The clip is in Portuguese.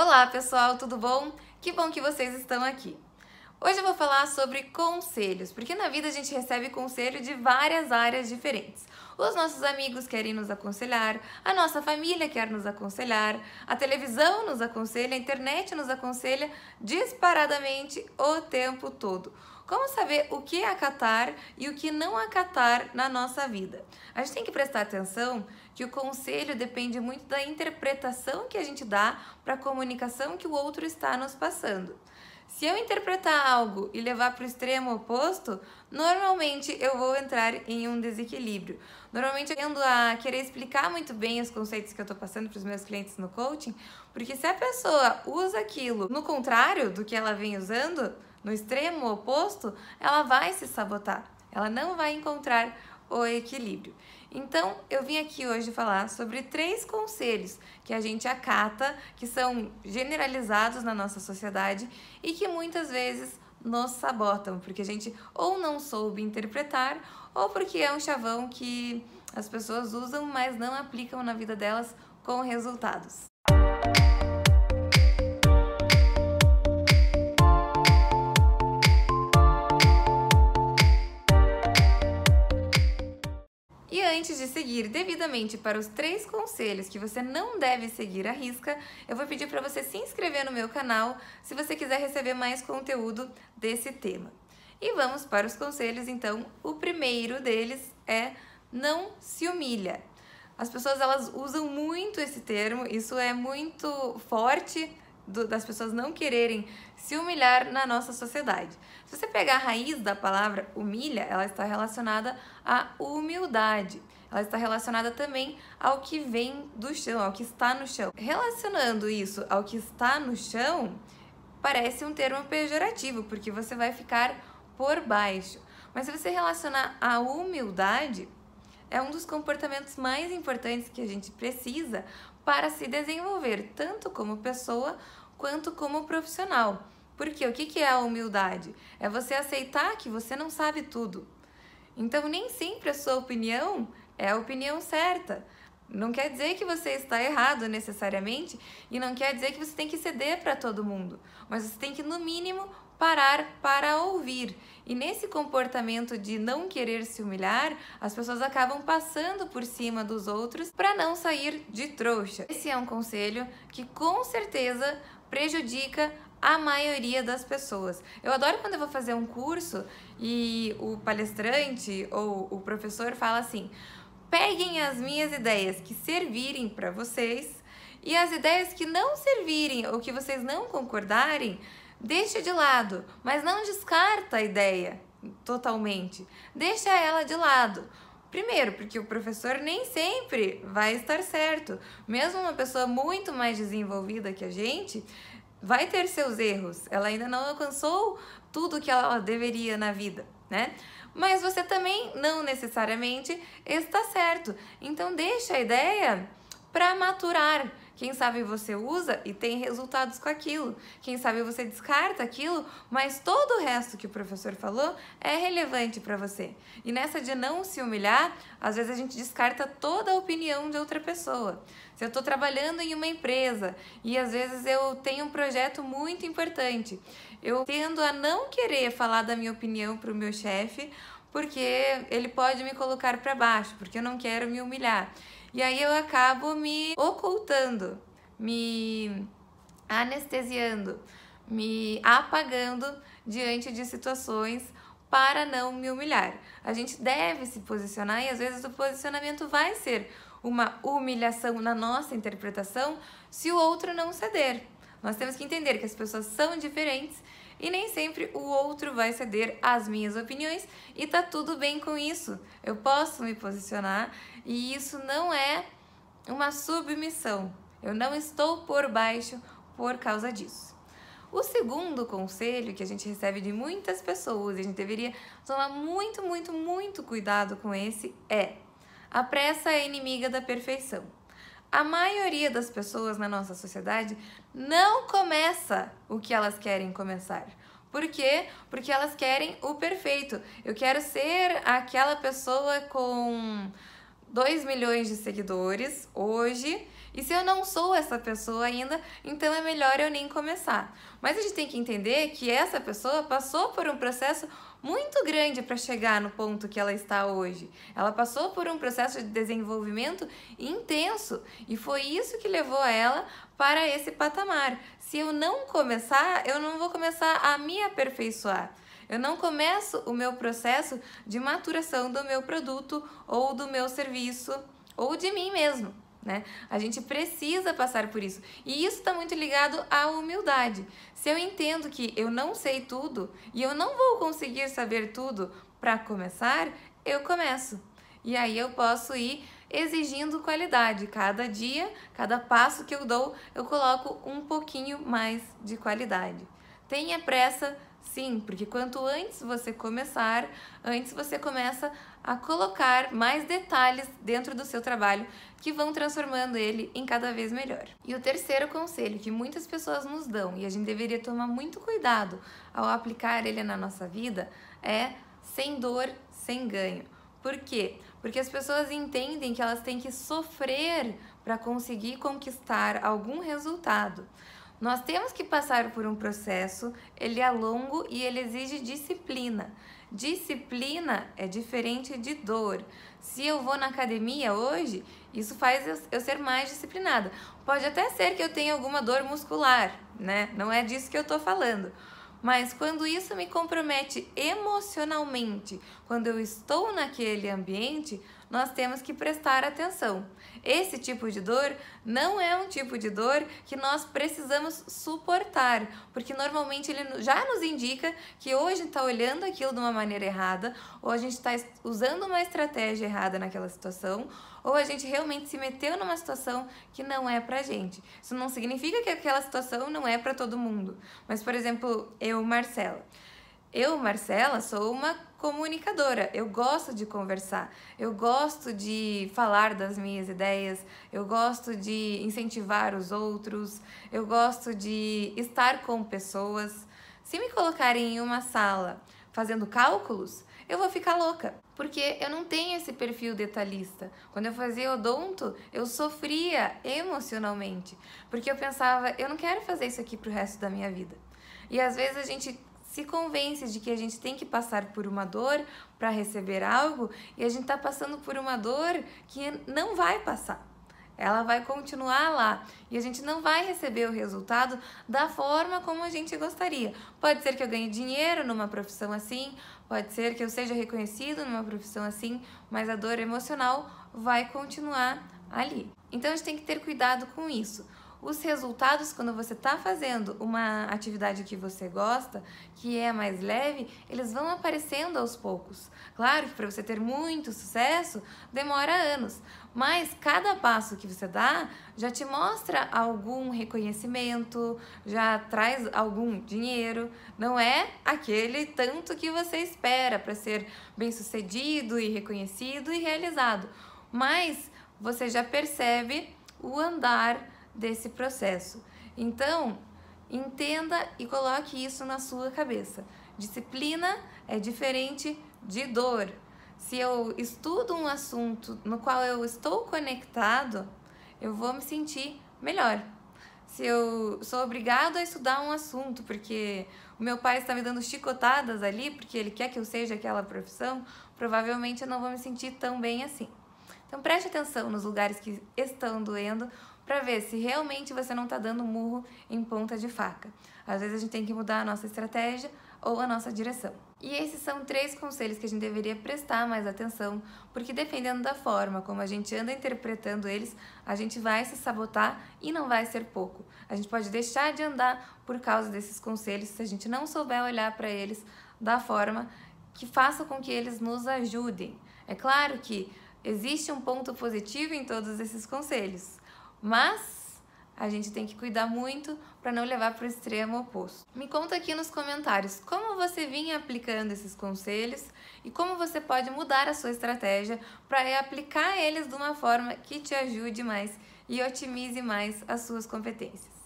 Olá, pessoal, tudo bom? Que bom que vocês estão aqui. Hoje eu vou falar sobre conselhos, porque na vida a gente recebe conselho de várias áreas diferentes. Os nossos amigos querem nos aconselhar, a nossa família quer nos aconselhar, a televisão nos aconselha, a internet nos aconselha disparadamente o tempo todo. Como saber o que acatar e o que não acatar na nossa vida? A gente tem que prestar atenção que o conselho depende muito da interpretação que a gente dá para a comunicação que o outro está nos passando. Se eu interpretar algo e levar para o extremo oposto, normalmente eu vou entrar em um desequilíbrio. Normalmente eu tendo a querer explicar muito bem os conceitos que eu estou passando para os meus clientes no coaching, porque se a pessoa usa aquilo no contrário do que ela vem usando, no extremo oposto, ela vai se sabotar. Ela não vai encontrar o equilíbrio. Então, eu vim aqui hoje falar sobre três conselhos que a gente acata, que são generalizados na nossa sociedade e que muitas vezes nos sabotam, porque a gente ou não soube interpretar, ou porque é um chavão que as pessoas usam, mas não aplicam na vida delas com resultados. antes de seguir devidamente para os três conselhos que você não deve seguir à risca, eu vou pedir para você se inscrever no meu canal se você quiser receber mais conteúdo desse tema. E vamos para os conselhos, então. O primeiro deles é não se humilha. As pessoas elas usam muito esse termo, isso é muito forte do, das pessoas não quererem se humilhar na nossa sociedade. Se você pegar a raiz da palavra humilha, ela está relacionada à humildade. Ela está relacionada também ao que vem do chão, ao que está no chão. Relacionando isso ao que está no chão, parece um termo pejorativo, porque você vai ficar por baixo. Mas se você relacionar a humildade, é um dos comportamentos mais importantes que a gente precisa para se desenvolver, tanto como pessoa quanto como profissional. Porque o que é a humildade? É você aceitar que você não sabe tudo. Então, nem sempre a sua opinião é a opinião certa. Não quer dizer que você está errado necessariamente e não quer dizer que você tem que ceder para todo mundo, mas você tem que, no mínimo, parar para ouvir. E nesse comportamento de não querer se humilhar, as pessoas acabam passando por cima dos outros para não sair de trouxa. Esse é um conselho que com certeza prejudica a maioria das pessoas. Eu adoro quando eu vou fazer um curso e o palestrante ou o professor fala assim: peguem as minhas ideias que servirem para vocês e as ideias que não servirem ou que vocês não concordarem, deixe de lado, mas não descarta a ideia totalmente. Deixa ela de lado. Primeiro, porque o professor nem sempre vai estar certo. Mesmo uma pessoa muito mais desenvolvida que a gente, vai ter seus erros. Ela ainda não alcançou tudo que ela deveria na vida né? Mas você também não necessariamente está certo. Então deixa a ideia para maturar quem sabe você usa e tem resultados com aquilo. Quem sabe você descarta aquilo, mas todo o resto que o professor falou é relevante para você. E nessa de não se humilhar, às vezes a gente descarta toda a opinião de outra pessoa. Se eu estou trabalhando em uma empresa e às vezes eu tenho um projeto muito importante, eu tendo a não querer falar da minha opinião para o meu chefe, porque ele pode me colocar para baixo, porque eu não quero me humilhar. E aí eu acabo me ocultando, me anestesiando, me apagando diante de situações para não me humilhar. A gente deve se posicionar e às vezes o posicionamento vai ser uma humilhação na nossa interpretação se o outro não ceder. Nós temos que entender que as pessoas são diferentes e nem sempre o outro vai ceder às minhas opiniões e tá tudo bem com isso. Eu posso me posicionar e isso não é uma submissão. Eu não estou por baixo por causa disso. O segundo conselho que a gente recebe de muitas pessoas, e a gente deveria tomar muito, muito, muito cuidado com esse, é: a pressa é inimiga da perfeição. A maioria das pessoas na nossa sociedade não começa o que elas querem começar. Por quê? Porque elas querem o perfeito. Eu quero ser aquela pessoa com 2 milhões de seguidores hoje. E se eu não sou essa pessoa ainda, então é melhor eu nem começar. Mas a gente tem que entender que essa pessoa passou por um processo muito grande para chegar no ponto que ela está hoje. Ela passou por um processo de desenvolvimento intenso e foi isso que levou ela para esse patamar. Se eu não começar, eu não vou começar a me aperfeiçoar. Eu não começo o meu processo de maturação do meu produto ou do meu serviço ou de mim mesmo. Né? A gente precisa passar por isso. E isso está muito ligado à humildade. Se eu entendo que eu não sei tudo e eu não vou conseguir saber tudo para começar, eu começo. E aí eu posso ir exigindo qualidade. Cada dia, cada passo que eu dou, eu coloco um pouquinho mais de qualidade. Tenha pressa, sim, porque quanto antes você começar, antes você começa a colocar mais detalhes dentro do seu trabalho que vão transformando ele em cada vez melhor. E o terceiro conselho que muitas pessoas nos dão e a gente deveria tomar muito cuidado ao aplicar ele na nossa vida é sem dor, sem ganho. Por quê? Porque as pessoas entendem que elas têm que sofrer para conseguir conquistar algum resultado. Nós temos que passar por um processo, ele é longo e ele exige disciplina. Disciplina é diferente de dor. Se eu vou na academia hoje, isso faz eu ser mais disciplinada. Pode até ser que eu tenha alguma dor muscular, né? Não é disso que eu tô falando. Mas quando isso me compromete emocionalmente, quando eu estou naquele ambiente, nós temos que prestar atenção. Esse tipo de dor não é um tipo de dor que nós precisamos suportar, porque normalmente ele já nos indica que ou a gente está olhando aquilo de uma maneira errada, ou a gente está usando uma estratégia errada naquela situação, ou a gente realmente se meteu numa situação que não é pra gente. Isso não significa que aquela situação não é para todo mundo. Mas, por exemplo, eu, Marcela. Eu, Marcela, sou uma comunicadora. Eu gosto de conversar, eu gosto de falar das minhas ideias, eu gosto de incentivar os outros, eu gosto de estar com pessoas. Se me colocarem em uma sala fazendo cálculos, eu vou ficar louca, porque eu não tenho esse perfil detalhista. Quando eu fazia odonto, eu sofria emocionalmente, porque eu pensava, eu não quero fazer isso aqui pro resto da minha vida. E às vezes a gente se convence de que a gente tem que passar por uma dor para receber algo e a gente está passando por uma dor que não vai passar. Ela vai continuar lá e a gente não vai receber o resultado da forma como a gente gostaria. Pode ser que eu ganhe dinheiro numa profissão assim, pode ser que eu seja reconhecido numa profissão assim, mas a dor emocional vai continuar ali. Então a gente tem que ter cuidado com isso os resultados quando você está fazendo uma atividade que você gosta, que é mais leve, eles vão aparecendo aos poucos. Claro que para você ter muito sucesso demora anos, mas cada passo que você dá já te mostra algum reconhecimento, já traz algum dinheiro. Não é aquele tanto que você espera para ser bem sucedido e reconhecido e realizado, mas você já percebe o andar desse processo. Então, entenda e coloque isso na sua cabeça. Disciplina é diferente de dor. Se eu estudo um assunto no qual eu estou conectado, eu vou me sentir melhor. Se eu sou obrigado a estudar um assunto porque o meu pai está me dando chicotadas ali porque ele quer que eu seja aquela profissão, provavelmente eu não vou me sentir tão bem assim. Então preste atenção nos lugares que estão doendo para ver se realmente você não está dando murro em ponta de faca. Às vezes a gente tem que mudar a nossa estratégia ou a nossa direção. E esses são três conselhos que a gente deveria prestar mais atenção, porque dependendo da forma como a gente anda interpretando eles, a gente vai se sabotar e não vai ser pouco. A gente pode deixar de andar por causa desses conselhos se a gente não souber olhar para eles da forma que faça com que eles nos ajudem. É claro que existe um ponto positivo em todos esses conselhos. Mas a gente tem que cuidar muito para não levar para o extremo oposto. Me conta aqui nos comentários como você vinha aplicando esses conselhos e como você pode mudar a sua estratégia para aplicar eles de uma forma que te ajude mais e otimize mais as suas competências.